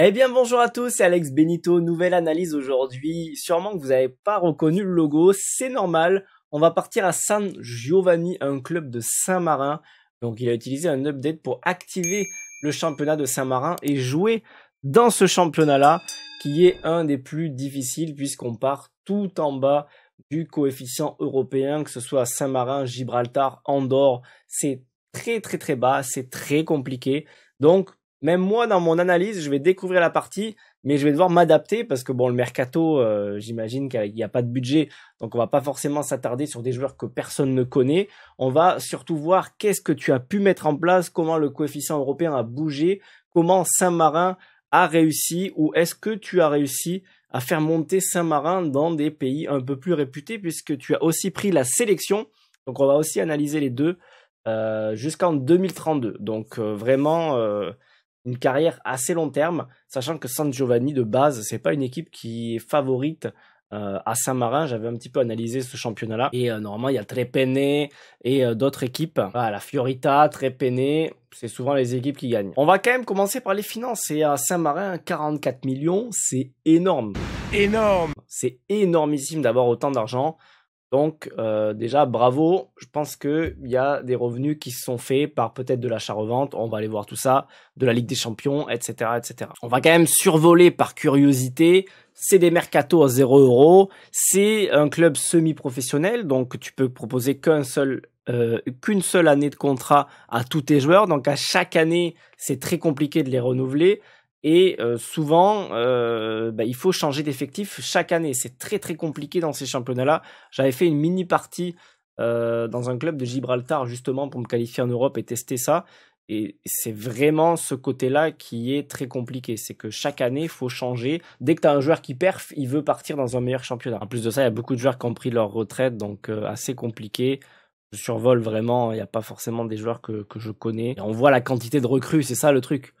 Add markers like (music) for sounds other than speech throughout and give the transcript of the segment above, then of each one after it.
Eh bien bonjour à tous, c'est Alex Benito, nouvelle analyse aujourd'hui. Sûrement que vous n'avez pas reconnu le logo, c'est normal. On va partir à San Giovanni, un club de Saint-Marin. Donc il a utilisé un update pour activer le championnat de Saint-Marin et jouer dans ce championnat-là, qui est un des plus difficiles puisqu'on part tout en bas du coefficient européen, que ce soit Saint-Marin, Gibraltar, Andorre. C'est très très très bas, c'est très compliqué. Donc même moi dans mon analyse, je vais découvrir la partie, mais je vais devoir m'adapter parce que bon, le mercato, euh, j'imagine qu'il n'y a pas de budget, donc on va pas forcément s'attarder sur des joueurs que personne ne connaît. On va surtout voir qu'est-ce que tu as pu mettre en place, comment le coefficient européen a bougé, comment Saint-Marin a réussi ou est-ce que tu as réussi à faire monter Saint-Marin dans des pays un peu plus réputés puisque tu as aussi pris la sélection. Donc on va aussi analyser les deux euh, jusqu'en 2032. Donc euh, vraiment euh, une carrière assez long terme, sachant que San Giovanni de base, c'est pas une équipe qui est favorite euh, à Saint-Marin. J'avais un petit peu analysé ce championnat-là. Et euh, normalement, il y a Trepene et euh, d'autres équipes. Voilà, ah, la Fiorita, Trepene, c'est souvent les équipes qui gagnent. On va quand même commencer par les finances. Et à Saint-Marin, 44 millions, c'est énorme. Énorme C'est énormissime d'avoir autant d'argent. Donc euh, déjà, bravo. Je pense qu'il y a des revenus qui se sont faits par peut-être de l'achat-revente, on va aller voir tout ça, de la Ligue des Champions, etc. etc. On va quand même survoler par curiosité. C'est des mercatos à 0 euros. C'est un club semi-professionnel, donc tu peux proposer euh, qu'une seule année de contrat à tous tes joueurs. Donc à chaque année, c'est très compliqué de les renouveler. Et euh, souvent, euh, bah, il faut changer d'effectif chaque année. C'est très très compliqué dans ces championnats-là. J'avais fait une mini partie euh, dans un club de Gibraltar justement pour me qualifier en Europe et tester ça. Et c'est vraiment ce côté-là qui est très compliqué. C'est que chaque année, il faut changer. Dès que tu as un joueur qui perf, il veut partir dans un meilleur championnat. En plus de ça, il y a beaucoup de joueurs qui ont pris leur retraite, donc assez compliqué je survole vraiment, il n'y a pas forcément des joueurs que, que je connais. on voit la quantité de recrues, c'est ça le truc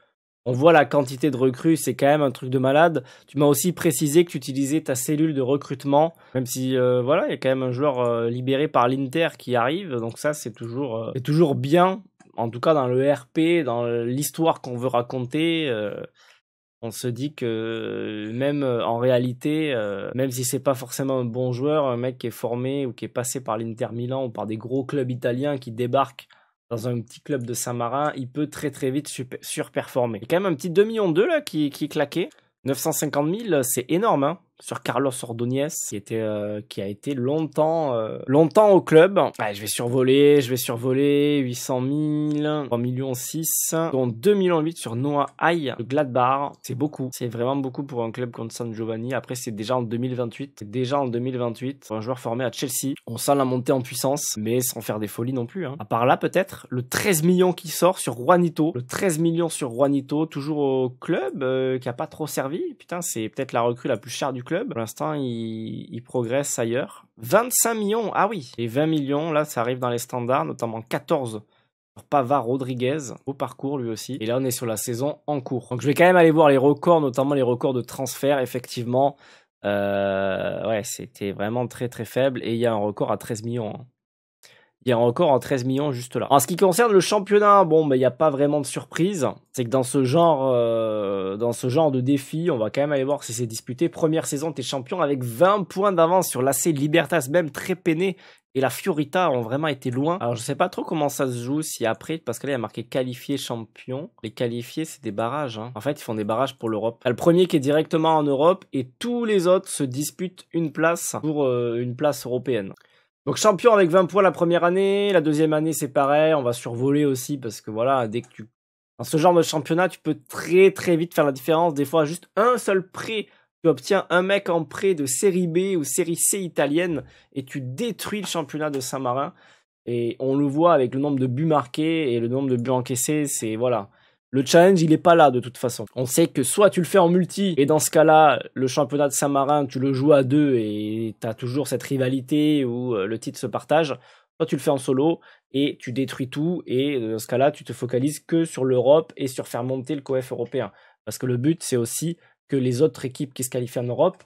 on voit la quantité de recrues, c'est quand même un truc de malade. Tu m'as aussi précisé que tu utilisais ta cellule de recrutement, même si euh, voilà, il y a quand même un joueur euh, libéré par l'Inter qui arrive, donc ça c'est toujours, euh, toujours bien, en tout cas dans le RP, dans l'histoire qu'on veut raconter. on se dit que même en réalité, même si c'est pas forcément un bon joueur, un mec qui est formé ou qui est passé par l'Inter Milan ou par des gros clubs italiens qui débarquent dans un petit club de Saint-Marin, il peut très très vite surperformer. Il y a quand même un petit 2 millions 2 là qui, qui est claqué. 950 000, c'est énorme. Hein sur Carlos Ordóñez, qui était, euh, qui a été longtemps, euh, longtemps au club. je vais survoler, je vais survoler 800 000, 3 millions 6, dont 2 millions sur Noah Ay, Gladbar, C'est beaucoup, c'est vraiment beaucoup pour un club contre San Giovanni. Après, c'est déjà en 2028, déjà en 2028 un joueur formé à Chelsea. On sent la montée en puissance, mais sans faire des folies non plus. Hein. À part là, peut-être le 13 millions qui sort sur Juanito, le 13 millions sur Juanito, toujours au club euh, qui a pas trop servi. Putain, c'est peut-être la recrue la plus chère du club club. Pour l'instant, il, progresse ailleurs. 25 millions, ah oui, et 20 millions, là, ça arrive dans les standards, notamment 14 pour Pavar Rodriguez. Au parcours lui aussi. Et là, on est sur la saison en cours. Donc, je vais quand même aller voir les records, notamment les records de transfert, effectivement. Euh, ouais, c'était vraiment très très faible et il y a un record à 13 millions. Hein il y a encore en 13 millions juste là. En ce qui concerne le championnat, bon, ben, il n'y a pas vraiment de surprise. C'est que dans ce genre, euh, dans ce genre de défi, on va quand même aller voir si c'est disputé. Première saison, es champion avec 20 points d'avance sur l'AC Libertas, même très peiné. Et la Fiorita ont vraiment été loin. Alors je ne sais pas trop comment ça se joue si après, parce que là il y a marqué qualifié champion. Les qualifiés c'est des barrages. Hein. En fait ils font des barrages pour l'Europe. Le premier qui est directement en Europe et tous les autres se disputent une place pour euh, une place européenne. Donc champion avec 20 points la première année, la deuxième année c'est pareil, on va survoler aussi parce que voilà, dès que tu dans ce genre de championnat, tu peux très très vite faire la différence, des fois juste un seul prêt, tu obtiens un mec en prêt de série B ou série C italienne et tu détruis le championnat de Saint-Marin et on le voit avec le nombre de buts marqués et le nombre de buts encaissés, c'est voilà, le challenge, il n'est pas là de toute façon. On sait que soit tu le fais en multi, et dans ce cas-là, le championnat de Saint-Marin, tu le joues à deux et t'as toujours cette rivalité où euh, le titre se partage. Soit tu le fais en solo et tu détruis tout, et euh, dans ce cas-là, tu te focalises que sur l'Europe et sur faire monter le coef européen. Parce que le but, c'est aussi que les autres équipes qui se qualifient en Europe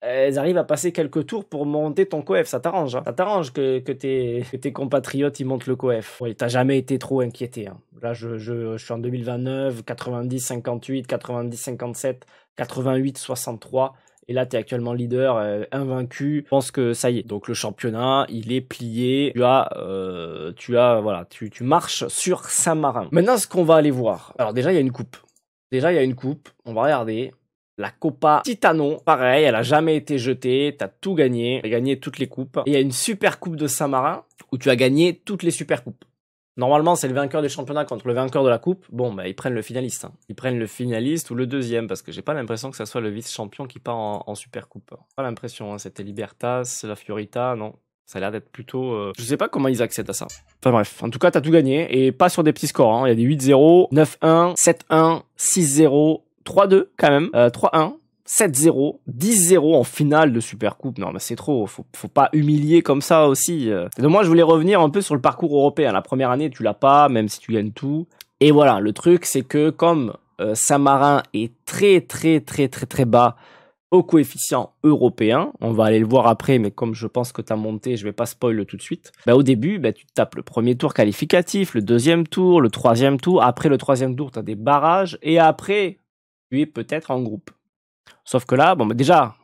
elles arrivent à passer quelques tours pour monter ton coef. Ça t'arrange. Hein. Ça t'arrange que, tes, compatriotes ils montent le coef. Oui, t'as jamais été trop inquiété. Hein. Là, je, suis en 2029, 90, 58, 90, 57, 88, 63. Et là, t'es actuellement leader, euh, invaincu. Je pense que ça y est. Donc le championnat, il est plié. Tu as, euh, tu as, voilà, tu, tu marches sur Saint-Marin. Maintenant, ce qu'on va aller voir. Alors déjà, il y a une coupe. Déjà, il y a une coupe. On va regarder. La Copa Titanon, pareil, elle a jamais été jetée, t'as tout gagné, t'as gagné toutes les coupes. Il y a une super coupe de Saint-Marin où tu as gagné toutes les super coupes. Normalement, c'est le vainqueur du championnat contre le vainqueur de la coupe. Bon, bah, ils prennent le finaliste. Hein. Ils prennent le finaliste ou le deuxième, parce que j'ai pas l'impression que ça soit le vice-champion qui part en, en super coupe. Hein. Pas l'impression, hein. c'était Libertas, la Fiorita, non. Ça a l'air d'être plutôt. Euh... Je sais pas comment ils accèdent à ça. Enfin bref, en tout cas, t'as tout gagné et pas sur des petits scores. Il y a des 8-0, 9-1, 7-1, 6-0, 3-2 quand même, 3-1. 7-0, 10-0 en finale de Super Supercoupe. Non, mais c'est trop. Faut, faut pas humilier comme ça aussi. Euh. donc moi, je voulais revenir un peu sur le parcours européen. La première année, tu l'as pas, même si tu gagnes tout. Et voilà, le truc, c'est que comme euh, Saint-Marin est très, très, très, très, très bas au coefficient européen, on va aller le voir après, mais comme je pense que tu as monté, je vais pas spoiler tout de suite. Bah, au début, bah, tu tapes le premier tour qualificatif, le deuxième tour, le troisième tour. Après le troisième tour, tu as des barrages. Et après, es peut-être en groupe. Sauf que là, bon, bah, déjà,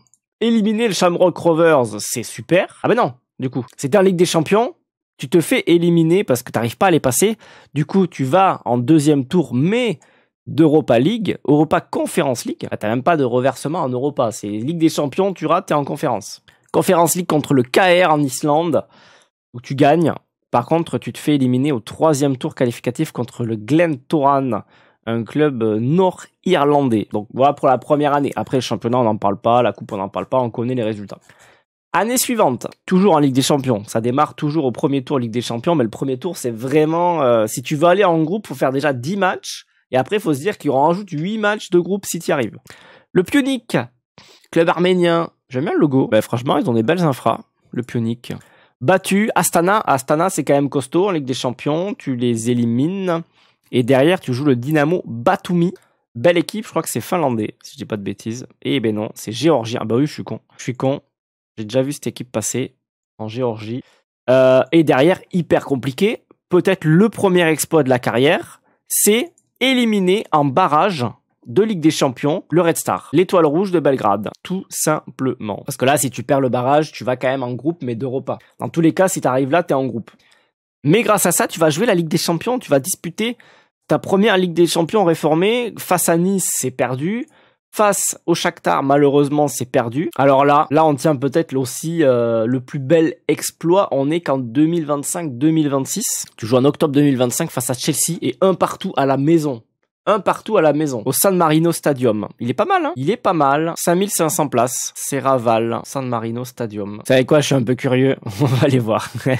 éliminer le Shamrock Rovers, c'est super. Ah ben non, du coup, c'était en Ligue des Champions, tu te fais éliminer parce que tu n'arrives pas à les passer. Du coup, tu vas en deuxième tour, mais d'Europa League, Europa Conference League. Tu ah, t'as même pas de reversement en Europa, c'est Ligue des Champions, tu rates, es en conférence. Conference League contre le KR en Islande, où tu gagnes. Par contre, tu te fais éliminer au troisième tour qualificatif contre le Glen Toran un club euh, nord-irlandais. Donc voilà pour la première année. Après le championnat, on n'en parle pas, la coupe, on n'en parle pas, on connaît les résultats. Année suivante, toujours en Ligue des Champions. Ça démarre toujours au premier tour Ligue des Champions, mais le premier tour, c'est vraiment... Euh, si tu veux aller en groupe, faut faire déjà 10 matchs. Et après, il faut se dire qu'il en rajoute 8 matchs de groupe si tu arrives. Le Pionic, club arménien. J'aime bien le logo. Ben, franchement, ils ont des belles infras, le Pionic. Battu, Astana. Astana, c'est quand même costaud en Ligue des Champions. Tu les élimines. Et derrière, tu joues le Dynamo Batumi. Belle équipe, je crois que c'est finlandais, si je dis pas de bêtises. Et ben non, c'est Géorgie. Ah bah oui, je suis con. Je suis con. J'ai déjà vu cette équipe passer en Géorgie. Euh, et derrière, hyper compliqué. Peut-être le premier exploit de la carrière, c'est éliminer en barrage de Ligue des Champions, le Red Star, l'étoile rouge de Belgrade, tout simplement. Parce que là, si tu perds le barrage, tu vas quand même en groupe, mais d'Europa. Dans tous les cas, si tu arrives là, tu es en groupe. Mais grâce à ça, tu vas jouer la Ligue des Champions, tu vas disputer ta première Ligue des Champions réformée, face à Nice, c'est perdu. Face au Shakhtar, malheureusement, c'est perdu. Alors là, là, on tient peut-être aussi euh, le plus bel exploit. On est qu'en 2025-2026. Tu joues en octobre 2025 face à Chelsea et un partout à la maison. Un partout à la maison, au San Marino Stadium. Il est pas mal, hein Il est pas mal. 5500 places. C'est Raval, San Marino Stadium. Vous savez quoi, je suis un peu curieux. (laughs) on va aller voir. (laughs)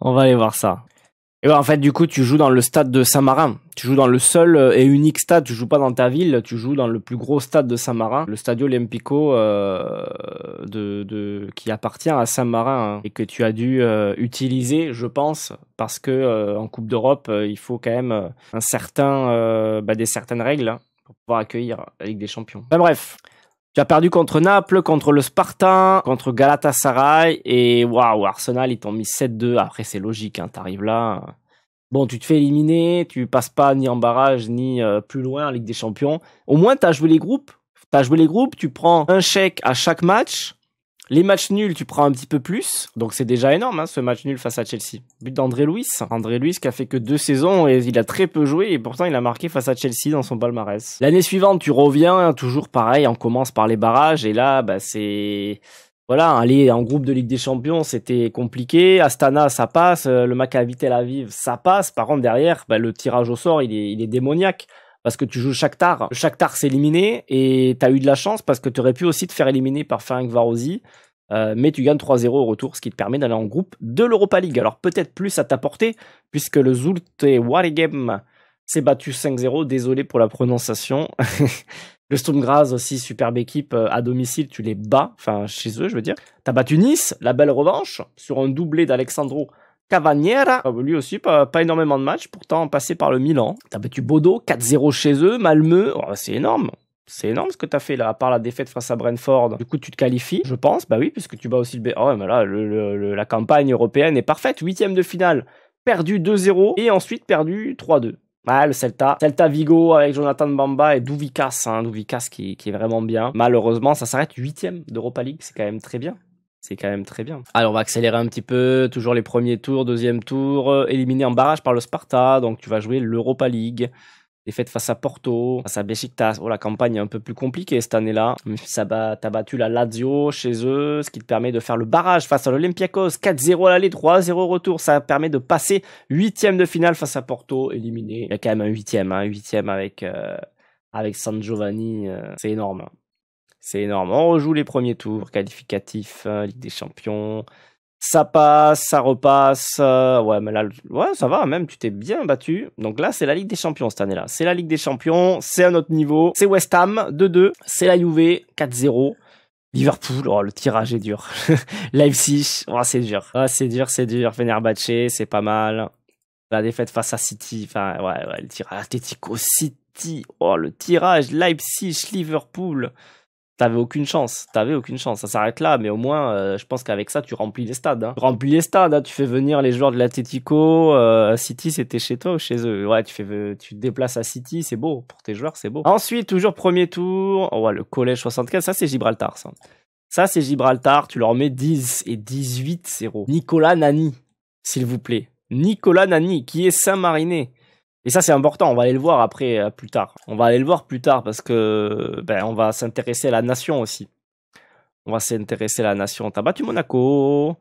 on va aller voir ça. Et ben en fait, du coup, tu joues dans le stade de Saint-Marin. Tu joues dans le seul euh, et unique stade. Tu joues pas dans ta ville. Tu joues dans le plus gros stade de Saint-Marin, le Stadio Olimpico euh, de, de, qui appartient à Saint-Marin hein, et que tu as dû euh, utiliser, je pense, parce que euh, en Coupe d'Europe, il faut quand même un certain, bah, des certaines règles hein, pour pouvoir accueillir la Ligue des Champions. Ben, bref, tu as perdu contre Naples, contre le Spartan, contre Galatasaray et waouh, Arsenal, ils t'ont mis 7-2. Après, c'est logique, hein, t'arrives là. Bon, tu te fais éliminer, tu passes pas ni en barrage ni euh, plus loin en Ligue des Champions. Au moins, as joué les groupes. T'as joué les groupes, tu prends un chèque à chaque match. Les matchs nuls, tu prends un petit peu plus. Donc c'est déjà énorme, hein, ce match nul face à Chelsea. But d'André Luis. André Luis qui a fait que deux saisons et il a très peu joué et pourtant il a marqué face à Chelsea dans son palmarès. L'année suivante, tu reviens, toujours pareil, on commence par les barrages et là, bah, c'est... Voilà, aller en groupe de Ligue des Champions, c'était compliqué. Astana, ça passe. Euh, le Maccabi Tel Aviv, ça passe. Par contre, derrière, bah, le tirage au sort, il il est démoniaque parce que tu joues chaque tard, chaque s'est éliminé et t'as eu de la chance parce que tu aurais pu aussi te faire éliminer par Ferenc Varosi. Euh, mais tu gagnes 3-0 au retour, ce qui te permet d'aller en groupe de l'Europa League. Alors peut-être plus à ta portée, puisque le Zulte Waregem s'est battu 5-0. Désolé pour la prononciation. (laughs) le Sturm Graz aussi, superbe équipe euh, à domicile, tu les bats, enfin chez eux, je veux dire. T'as battu Nice, la belle revanche, sur un doublé d'Alexandro Cavaniera, lui aussi, pas, pas, énormément de matchs, pourtant passé par le Milan. T'as battu Bodo, 4-0 chez eux, Malmeux, oh, bah, c'est énorme. C'est énorme ce que t'as fait là, à part la défaite face à Brentford. Du coup, tu te qualifies, je pense, bah oui, puisque tu bats aussi le... Oh, ah mais là, la campagne européenne est parfaite. Huitième de finale, perdu 2-0 et ensuite perdu 3-2. Bah le Celta. Celta Vigo avec Jonathan Bamba et Douvikas, hein, qui, qui est vraiment bien. Malheureusement, ça s'arrête huitième d'Europa League, c'est quand même très bien. C'est quand même très bien. Alors, on va accélérer un petit peu. Toujours les premiers tours, deuxième tour. Euh, éliminé en barrage par le Sparta. Donc, tu vas jouer l'Europa League. Défaite face à Porto, face à Besiktas. Oh, la campagne est un peu plus compliquée cette année-là. Ça t'as battu la Lazio chez eux, ce qui te permet de faire le barrage face à l'Olympiakos. 4-0 à l'aller, 3-0 retour. Ça permet de passer huitième de finale face à Porto, éliminé. Il y a quand même un huitième, Un hein. huitième avec, euh, avec San Giovanni. Euh, c'est énorme. C'est énorme. On rejoue les premiers tours, qualificatifs, hein, Ligue des Champions. Ça passe, ça repasse. Euh, ouais, mais là, ouais, ça va, même, tu t'es bien battu. Donc là, c'est la Ligue des Champions cette année-là. C'est la Ligue des Champions, c'est un autre niveau. C'est West Ham, 2-2. C'est la Juve, 4-0. Liverpool, oh, le tirage est dur. (laughs) Leipzig, oh, c'est dur. Oh, c'est dur, c'est dur. Fenerbahce, c'est pas mal. La défaite face à City, enfin, ouais, ouais, le tirage. Atletico City, oh, le tirage. Leipzig, Liverpool. T'avais aucune chance. T'avais aucune chance. Ça s'arrête là, mais au moins, euh, je pense qu'avec ça, tu remplis les stades. Hein. Tu remplis les stades. Hein, tu fais venir les joueurs de l'Atletico. Euh, City, c'était chez toi ou chez eux Ouais, tu fais, tu te déplaces à City, c'est beau pour tes joueurs, c'est beau. Ensuite, toujours premier tour. Oh, le collège 75, ça c'est Gibraltar. Ça, ça c'est Gibraltar. Tu leur mets 10 et 18 0. Nicolas Nani, s'il vous plaît. Nicolas Nani, qui est Saint-Mariné et ça, c'est important. On va aller le voir après, euh, plus tard. On va aller le voir plus tard parce que ben, on va s'intéresser à la nation aussi. On va s'intéresser à la nation. T'as battu Monaco.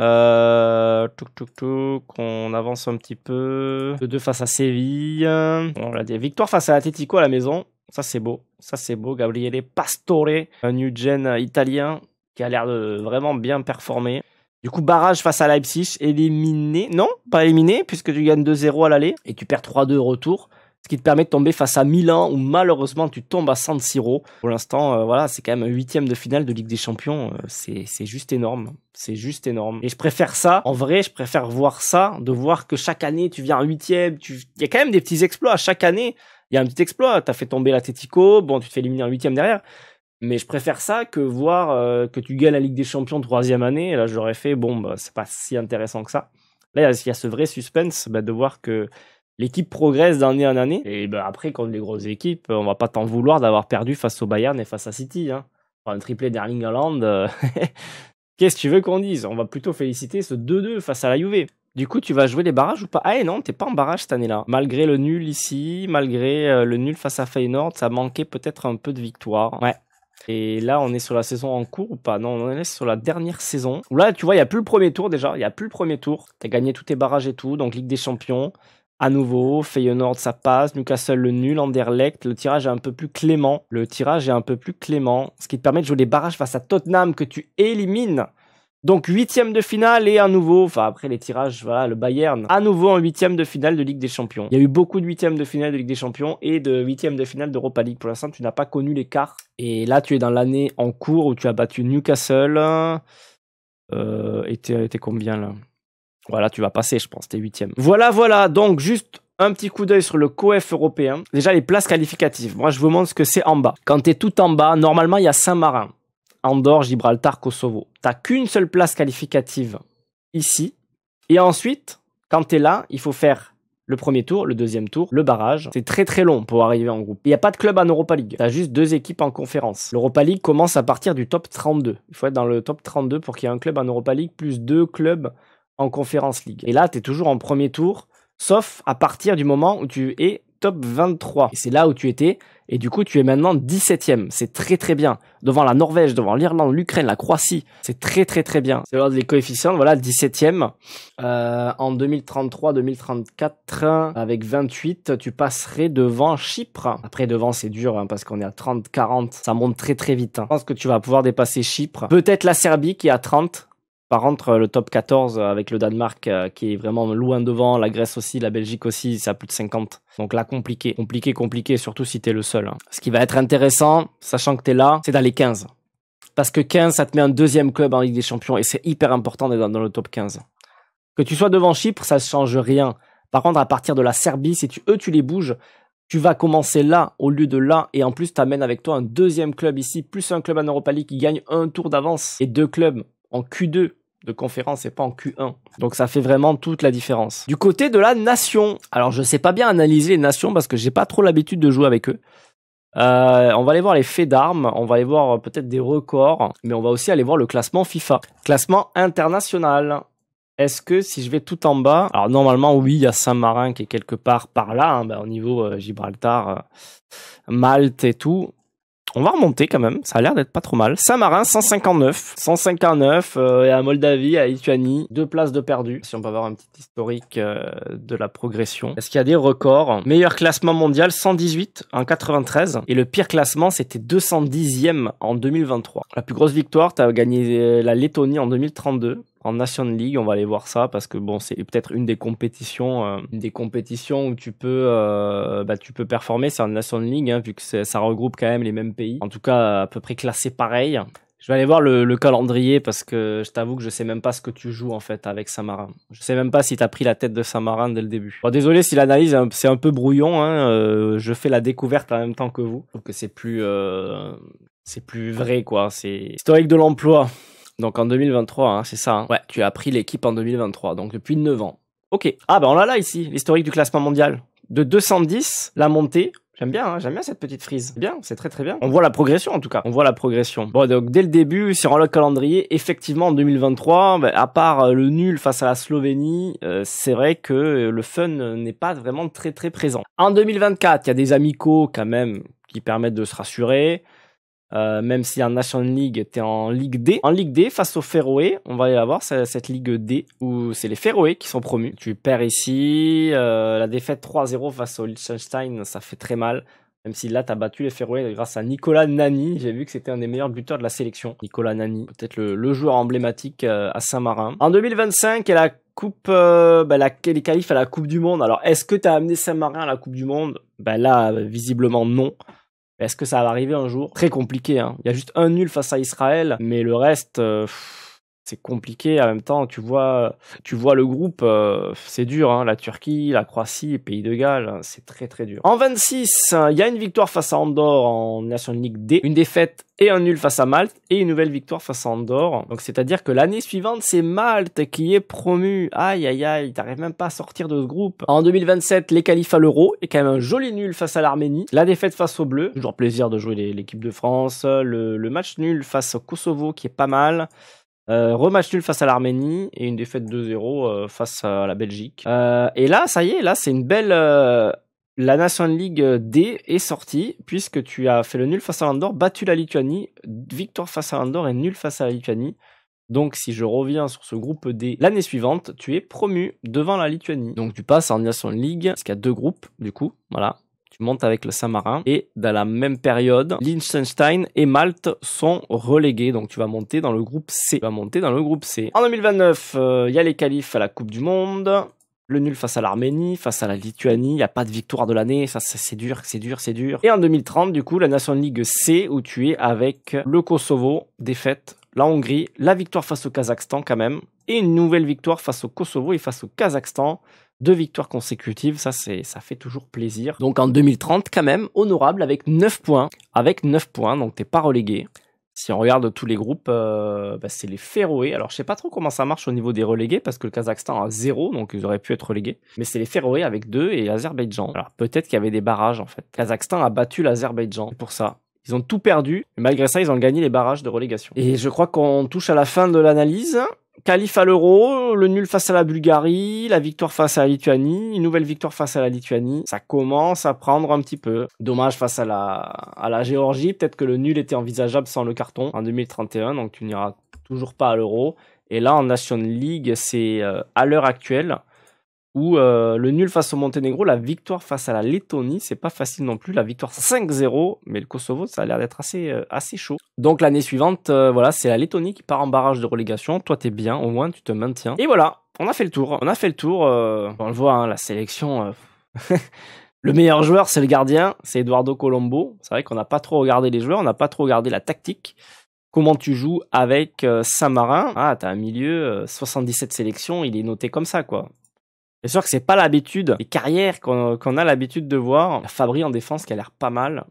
Euh, tuk tuk tuk. On avance un petit peu. 2-2 face à Séville. On l'a Victoire face à Atletico à la maison. Ça, c'est beau. Ça, c'est beau. Gabriele Pastore, un new gen italien qui a l'air de vraiment bien performer. Du coup, barrage face à Leipzig, éliminé. Non, pas éliminé, puisque tu gagnes 2-0 à l'aller et tu perds 3-2 au retour. Ce qui te permet de tomber face à Milan, où malheureusement tu tombes à San Siro. Pour l'instant, euh, voilà, c'est quand même un huitième de finale de Ligue des Champions. Euh, c'est c'est juste énorme. C'est juste énorme. Et je préfère ça. En vrai, je préfère voir ça, de voir que chaque année tu viens en huitième. Tu... Il y a quand même des petits exploits. Chaque année, il y a un petit exploit. T'as fait tomber l'Atletico. Bon, tu te fais éliminer en huitième derrière. Mais je préfère ça que voir euh, que tu gagnes la Ligue des Champions troisième année. Et là, j'aurais fait, bon, bah, c'est pas si intéressant que ça. Là, il y, a ce vrai suspense bah, de voir que l'équipe progresse d'année en année. Et bah, après, contre les grosses équipes, on va pas t'en vouloir d'avoir perdu face au Bayern et face à City. Hein. un triplé d'Erling Haaland, euh, (laughs) qu'est-ce que tu veux qu'on dise On va plutôt féliciter ce 2-2 face à la Juve. Du coup, tu vas jouer les barrages ou pas Ah, et non, t'es pas en barrage cette année-là. Malgré le nul ici, malgré euh, le nul face à Feyenoord, ça manquait peut-être un peu de victoire. Ouais, et là, on est sur la saison en cours ou pas Non, on est sur la dernière saison. Là, tu vois, il n'y a plus le premier tour déjà. Il n'y a plus le premier tour. Tu as gagné tous tes barrages et tout. Donc, Ligue des Champions, à nouveau. Feyenoord, ça passe. Newcastle, le nul. Anderlecht, le tirage est un peu plus clément. Le tirage est un peu plus clément. Ce qui te permet de jouer les barrages face à Tottenham que tu élimines donc huitième de finale et à nouveau, enfin après les tirages, voilà, le Bayern, à nouveau en huitième de finale de Ligue des Champions. Il y a eu beaucoup de huitièmes de finale de Ligue des Champions et de huitièmes de finale d'Europa League. Pour l'instant, tu n'as pas connu l'écart. Et là, tu es dans l'année en cours où tu as battu Newcastle. Euh, et t'es combien là Voilà, tu vas passer, je pense, t'es huitième. Voilà, voilà, donc juste un petit coup d'œil sur le COEF européen. Déjà les places qualificatives. Moi, je vous montre ce que c'est en bas. Quand tu es tout en bas, normalement, il y a Saint-Marin. Andorre, Gibraltar, Kosovo. T'as qu'une seule place qualificative ici. Et ensuite, quand tu es là, il faut faire le premier tour, le deuxième tour, le barrage. C'est très très long pour arriver en groupe. Il n'y a pas de club en Europa League. T'as juste deux équipes en conférence. L'Europa League commence à partir du top 32. Il faut être dans le top 32 pour qu'il y ait un club en Europa League plus deux clubs en conférence League. Et là, tu es toujours en premier tour, sauf à partir du moment où tu es top 23. Et c'est là où tu étais et du coup, tu es maintenant 17ème. C'est très très bien. Devant la Norvège, devant l'Irlande, l'Ukraine, la Croatie. C'est très très très bien. C'est l'ordre des coefficients. Voilà, 17ème. Euh, en 2033-2034, avec 28, tu passerais devant Chypre. Après, devant, c'est dur hein, parce qu'on est à 30-40. Ça monte très très vite. Hein. Je pense que tu vas pouvoir dépasser Chypre. Peut-être la Serbie qui est à 30. Par contre, euh, le top 14 euh, avec le Danemark euh, qui est vraiment loin devant, la Grèce aussi, la Belgique aussi, c'est à plus de 50. Donc là, compliqué, compliqué, compliqué, surtout si tu es le seul. Hein. Ce qui va être intéressant, sachant que tu es là, c'est d'aller 15. Parce que 15, ça te met un deuxième club en Ligue des Champions et c'est hyper important d'être dans le top 15. Que tu sois devant Chypre, ça ne change rien. Par contre, à partir de la Serbie, si tu, eux, tu les bouges, tu vas commencer là au lieu de là et en plus tu amènes avec toi un deuxième club ici, plus un club en Europa League qui gagne un tour d'avance et deux clubs en Q2 de conférence et pas en Q1. Donc ça fait vraiment toute la différence. Du côté de la nation, alors je sais pas bien analyser les nations parce que j'ai pas trop l'habitude de jouer avec eux. Euh, on va aller voir les faits d'armes, on va aller voir peut-être des records, mais on va aussi aller voir le classement FIFA. Classement international. Est-ce que si je vais tout en bas, alors normalement oui, il y a Saint-Marin qui est quelque part par là, hein, ben, au niveau euh, Gibraltar, euh, Malte et tout. On va remonter quand même. Ça a l'air d'être pas trop mal. Saint-Marin, 159. 159 euh, et à Moldavie, à Lituanie, deux places de perdu. Si on peut avoir un petit historique euh, de la progression. Est-ce qu'il y a des records Meilleur classement mondial, 118 en 93. Et le pire classement, c'était 210e en 2023. La plus grosse victoire, as gagné euh, la Lettonie en 2032 en Nation League. On va aller voir ça parce que bon, c'est peut-être une des compétitions, euh, des compétitions où tu peux, euh, bah, tu peux performer. C'est en Nation League hein, vu que ça regroupe quand même les mêmes pays. En tout cas, à peu près classé pareil. Je vais aller voir le, calendrier parce que je t'avoue que je sais même pas ce que tu joues en fait avec Samarin. Je sais même pas si t'as pris la tête de Samarin dès le début. Bon, désolé si l'analyse c'est un peu brouillon. Hein, euh, je fais la découverte en même temps que vous. Je trouve que c'est plus, c'est plus vrai quoi. C'est historique de l'emploi. Donc en 2023, hein, c'est ça. Hein. Ouais, tu as pris l'équipe en 2023, donc depuis 9 ans. Ok. Ah ben on l'a là ici, l'historique du classement mondial. De 210, la montée, J'aime bien, hein, j'aime bien cette petite frise. Bien, c'est très très bien. On voit la progression en tout cas. On voit la progression. Bon, donc dès le début, si on le calendrier, effectivement en 2023, ben, à part euh, le nul face à la Slovénie, euh, c'est vrai que le fun n'est pas vraiment très très présent. En 2024, il y a des amicaux quand même qui permettent de se rassurer. Euh, même si en National League, tu en Ligue D. En Ligue D, face aux Féroé, on va y avoir cette Ligue D où c'est les Féroé qui sont promus. Tu perds ici, euh, la défaite 3-0 face au Liechtenstein, ça fait très mal. Même si là, t'as battu les Féroé grâce à Nicolas Nani. J'ai vu que c'était un des meilleurs buteurs de la sélection. Nicolas Nani, peut-être le, joueur emblématique euh, à Saint-Marin. En 2025, elle a coupe, bah, la, les qualifs à la Coupe du Monde. Alors, est-ce que t'as amené Saint-Marin à la Coupe du Monde bah, là, visiblement non. Est-ce que ça va arriver un jour Très compliqué. Hein. Il y a juste un nul face à Israël, mais le reste, euh, c'est compliqué. En même temps, tu vois, tu vois le groupe, euh, c'est dur. Hein. la Turquie, la Croatie, Pays de Galles, hein, c'est très très dur. En 26, il y a une victoire face à Andorre en National League D, une défaite et un nul face à Malte et une nouvelle victoire face à Andorre. Donc c'est-à-dire que l'année suivante, c'est Malte qui est promu. Aïe aïe aïe, t'arrives même pas à sortir de ce groupe. En 2027, les qualifs à l'Euro et quand même un joli nul face à l'Arménie, la défaite face aux Bleus, toujours plaisir de jouer l'équipe de France, le match nul face au Kosovo qui est pas mal. Euh, rematch nul face à l'Arménie et une défaite 2-0 euh, face à la Belgique. Euh, et là, ça y est, là, c'est une belle. la Nation League D est sortie puisque tu as fait le nul face à Landor, battu la Lituanie, victoire face à l'Andorre et nul face à la Lituanie. Donc, si je reviens sur ce groupe D l'année suivante, tu es promu devant la Lituanie. Donc, tu passes en Nation League, parce qu'il a deux groupes, du coup, voilà tu montes avec le Saint-Marin Et dans la même période, Liechtenstein et Malte sont relégués. Donc tu vas monter dans le groupe C. Tu vas monter dans le groupe C. En 2029, euh, il y a les qualifs à la Coupe du Monde. Le nul face à l'Arménie, face à la Lituanie, il n'y a pas de victoire de l'année, ça, c'est dur, c'est dur, c'est dur. Et en 2030, du coup, la Nation League C, où tu es avec le Kosovo, défaite, la Hongrie, la victoire face au Kazakhstan quand même, et une nouvelle victoire face au Kosovo et face au Kazakhstan. Deux victoires consécutives, ça c'est ça fait toujours plaisir. Donc en 2030 quand même, honorable avec 9 points. Avec 9 points, donc t'es pas relégué. Si on regarde tous les groupes, euh, bah, c'est les Féroé. Alors je sais pas trop comment ça marche au niveau des relégués parce que le Kazakhstan a 0, donc ils auraient pu être relégués. Mais c'est les Féroé avec 2 et l'Azerbaïdjan. Alors peut-être qu'il y avait des barrages en fait. Kazakhstan a battu l'Azerbaïdjan pour ça. Ils ont tout perdu, mais malgré ça, ils ont gagné les barrages de relégation. Et je crois qu'on touche à la fin de l'analyse qualif à l'euro, le nul face à la Bulgarie, la victoire face à la Lituanie, une nouvelle victoire face à la Lituanie. Ça commence à prendre un petit peu. Dommage face à la, à la Géorgie. Peut-être que le nul était envisageable sans le carton en 2031, donc tu n'iras toujours pas à l'euro. Et là, en Nation League, c'est euh, à l'heure actuelle où euh, le nul face au Monténégro, la victoire face à la Lettonie, c'est pas facile non plus, la victoire 5-0, mais le Kosovo, ça a l'air d'être assez, euh, assez chaud. Donc l'année suivante, euh, voilà, c'est la Lettonie qui part en barrage de relégation, toi t'es bien, au moins tu te maintiens. Et voilà, on a fait le tour, on a fait le tour, on le voit, hein, la sélection... (laughs) le meilleur joueur, c'est le gardien, c'est Eduardo Colombo. C'est vrai qu'on n'a pas trop regardé les joueurs, on n'a pas trop regardé la tactique comment tu joues avec Saint-Marin. Ah, t'as un milieu, 77 sélections, il est noté comme ça, quoi. C'est sûr que c'est pas l'habitude, les carrières qu'on a l'habitude de voir. La Fabry en défense qui a l'air pas mal,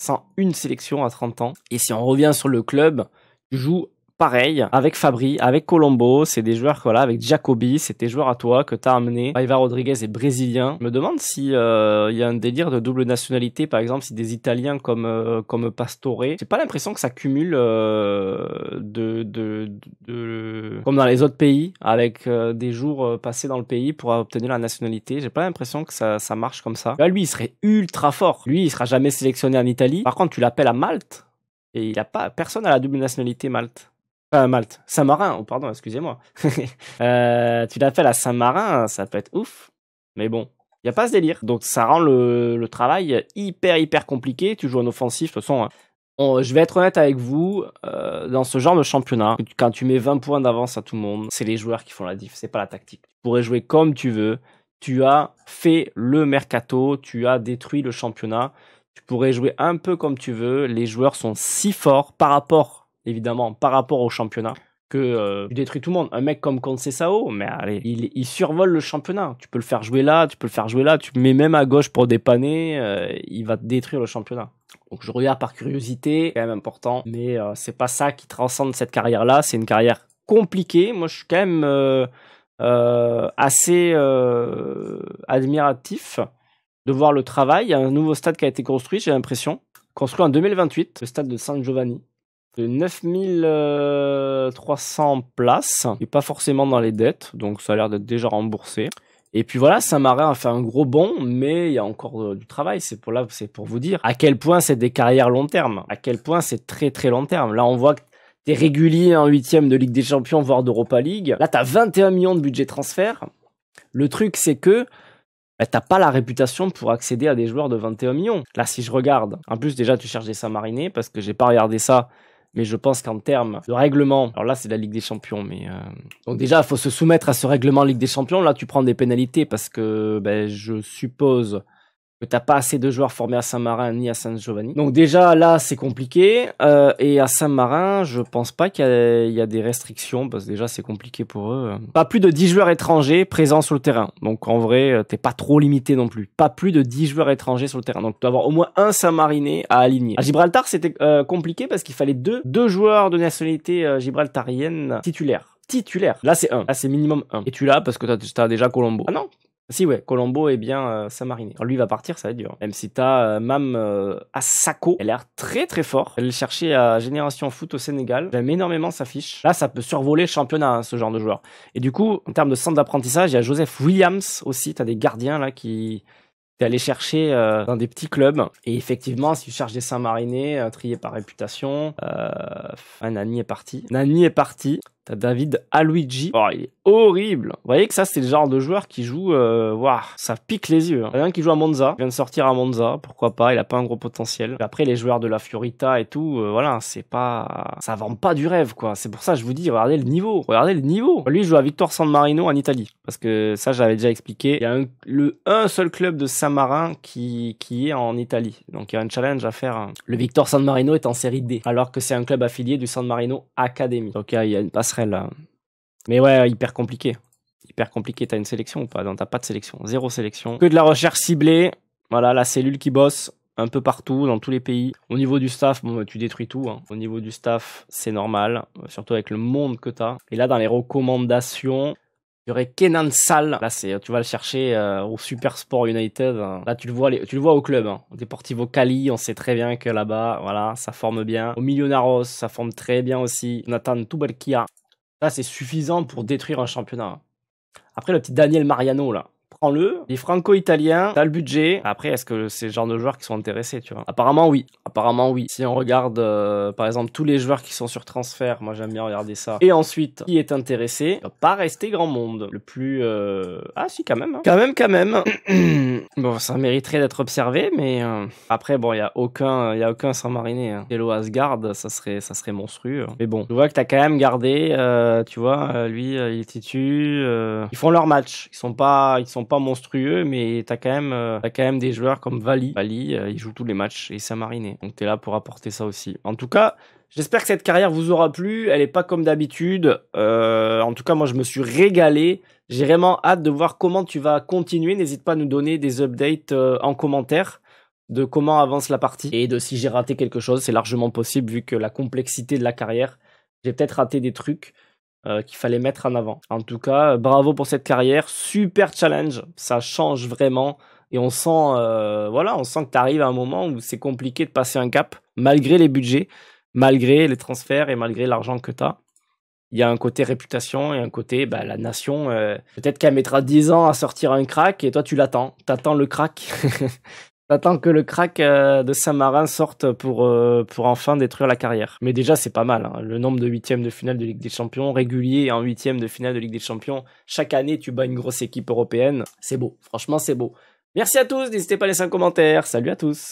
sans une sélection à 30 ans. Et si on revient sur le club, joue pareil avec Fabri, avec Colombo, c'est des joueurs voilà, avec Jacobi, c'est tes joueurs à toi que t'as amené. Ivar Rodriguez est brésilien. Je me demande si euh, il y a un délire de double nationalité, par exemple, si des Italiens comme euh, comme Pastore. J'ai pas l'impression que ça cumule euh, de, de, de, comme dans les autres pays avec des jours passés dans le pays pour obtenir la nationalité. J'ai pas l'impression que ça ça marche comme ça. lui, il serait ultra fort. Lui, il sera jamais sélectionné en Italie. Par contre, tu l'appelles à Malte et il a pas personne à la double nationalité Malte. Euh, Malte. Saint-Marin, oh, pardon, excusez-moi. (laughs) Euh, tu l'appelles à Saint-Marin, ça peut être ouf. Mais bon, il n'y a pas ce délire. Donc ça rend le, travail hyper, hyper compliqué. Tu joues en offensif, de toute façon. Hein. je vais être honnête avec vous, euh, dans ce genre de championnat, quand tu mets 20 points d'avance à tout le monde, c'est les joueurs qui font la diff, c'est pas la tactique. Tu pourrais jouer comme tu veux, tu as fait le mercato, tu as détruit le championnat, tu pourrais jouer un peu comme tu veux, les joueurs sont si forts par rapport évidemment, par rapport au championnat que euh, tu détruis tout le monde. Un mec comme Concesao, mais allez, il, survole le championnat. Tu peux le faire jouer là, tu peux le faire jouer là, tu mets même à gauche pour dépanner, euh, il va te détruire le championnat. Donc je regarde par curiosité, quand même important, mais euh, c'est pas ça qui transcende cette carrière-là, c'est une carrière compliquée. Moi je suis quand même assez admiratif de voir le travail. Il y a un nouveau stade qui a été construit, j'ai l'impression, construit en 2028, le stade de San Giovanni de 9300 euh, places et pas forcément dans les dettes, donc ça a l'air d'être déjà remboursé. Et puis voilà, Saint-Marin a fait un gros bond, mais il y a encore euh, du travail. C'est pour là, c'est pour vous dire à quel point c'est des carrières long terme, à quel point c'est très très long terme. Là, on voit que t'es régulier en huitième de Ligue des Champions, voire d'Europa League. Là, t'as 21 millions de budget transfert. Le truc, c'est que bah, t'as pas la réputation pour accéder à des joueurs de 21 millions. Là, si je regarde, en plus déjà, tu cherches des Saint-Marinais parce que j'ai pas regardé ça mais je pense qu'en termes de règlement, alors là c'est la Ligue des Champions, mais euh, donc déjà il faut se soumettre à ce règlement Ligue des Champions. Là tu prends des pénalités parce que ben, je suppose que t'as pas assez de joueurs formés à Saint-Marin ni à Saint-Giovanni. Donc déjà là c'est compliqué euh, et à Saint-Marin je pense pas qu'il y, a des restrictions parce que déjà c'est compliqué pour eux. Pas plus de 10 joueurs étrangers présents sur le terrain. Donc en vrai euh, t'es pas trop limité non plus. Pas plus de 10 joueurs étrangers sur le terrain. Donc tu dois avoir au moins un Saint-Marinais à aligner. À Gibraltar c'était euh, compliqué parce qu'il fallait deux, deux joueurs de nationalité gibraltarienne titulaires Titulaires. Là, c'est un. Là, c'est minimum un. Et tu l'as parce que tu as déjà Colombo. Ah non, si, ouais, Colombo est eh bien Saint-Mariné. Euh, Alors, lui va partir, ça va être dur. Même si t'as euh, Mam euh, Asako, elle a l'air très très fort. Elle est cherchée à Génération Foot au Sénégal. J'aime énormément sa fiche. Là, ça peut survoler le championnat, hein, ce genre de joueur. Et du coup, en termes de centre d'apprentissage, il y a Joseph Williams aussi. T'as des gardiens là qui, t'es allé chercher euh, dans des petits clubs. Et effectivement, si tu cherches des saint mariné triés par réputation, euh, Nani est parti. Nani est parti. T'as David Aluigi. Oh, il est horrible. Vous voyez que ça, c'est le genre de joueur qui joue, euh, ça pique les yeux. Il y en a un qui joue à Monza. Il vient de sortir à Monza. Pourquoi pas? Il a pas un gros potentiel. Après, les joueurs de la Fiorita et tout, euh, voilà, c'est pas, ça vend pas du rêve, quoi. C'est pour ça, je vous dis, regardez le niveau. Regardez le niveau. Lui, il joue à Victor San Marino en Italie. Parce que ça, j'avais déjà expliqué. Il y a un, le, un seul club de Saint-Marin qui, qui est en Italie. Donc, il y a un challenge à faire. Hein. Le Victor San Marino est en série D. Alors que c'est un club affilié du San Marino Academy. Donc, il y a une passerelle mais ouais, euh, hyper compliqué. Hyper compliqué. T'as une sélection ou pas Non, t'as pas de sélection. Zéro sélection. Que de la recherche ciblée. Voilà, la cellule qui bosse un peu partout, dans tous les pays. Au niveau du staff, bon, tu détruis tout. Hein. Au niveau du staff, c'est normal, surtout avec le monde que t'as. Et là, dans les recommandations, il y aurait Kenan Sal. Là, c'est, euh, tu vas le chercher euh, au Super Sport United. Hein. Là, tu le vois, tu le vois au club. Hein. Deportivo Cali, on sait très bien que là-bas, voilà, ça forme bien. Au Millonarios, ça forme très bien aussi. Nathan Tubalkia ça, c'est suffisant pour détruire un championnat. Hein. Après, le petit Daniel Mariano, là prends-le. Les franco-italiens, t'as le budget. Après, est-ce que c'est le genre de joueurs qui sont intéressés, tu vois Apparemment, oui. Apparemment, oui. Si on regarde, euh, par exemple, tous les joueurs qui sont sur transfert, moi j'aime bien regarder ça. Et ensuite, qui est intéressé, pas rester grand monde. Le plus... Euh, ah si, quand même. Hein. Quand même, quand même. (clears throat) bon, ça mériterait d'être observé, mais... Euh, après, bon, il y a aucun, il y a aucun sans mariner. Hein. Hello Asgard, ça serait, ça serait monstrueux. Hein. Mais bon, je vois que t'as quand même gardé, tu vois, lui, il tu Ils font leur match. Ils sont pas... Ils sont pas monstrueux, mais t'as quand même, euh, as quand même des joueurs comme Vali. Vali, euh, il joue tous les matchs et mariné, Donc tu es là pour apporter ça aussi. En tout cas, j'espère que cette carrière vous aura plu. Elle n'est pas comme d'habitude. Euh, en tout cas, moi je me suis régalé. J'ai vraiment hâte de voir comment tu vas continuer. N'hésite pas à nous donner des updates en commentaire de comment avance la partie et de si j'ai raté quelque chose. C'est largement possible vu que la complexité de la carrière, j'ai peut-être raté des trucs. Euh, qu'il fallait mettre en avant. En tout cas, euh, bravo pour cette carrière, super challenge, ça change vraiment et on sent euh, voilà, on sent que tu arrives à un moment où c'est compliqué de passer un cap malgré les budgets, malgré les transferts et malgré l'argent que tu as. Il y a un côté réputation et un côté bah, la nation. Peut-être qu'elle mettra 10 ans à sortir un crack et toi tu l'attends. T'attends le crack (laughs) T'attends que le crack euh, de Saint-Marin sorte pour, euh, pour enfin détruire la carrière. Mais déjà, c'est pas mal. Hein. Le nombre de huitièmes de finale de Ligue des Champions, régulier en huitièmes de finale de Ligue des Champions, chaque année, tu bats une grosse équipe européenne. C'est beau. Franchement, c'est beau. Merci à tous. N'hésitez pas à laisser un commentaire. Salut à tous.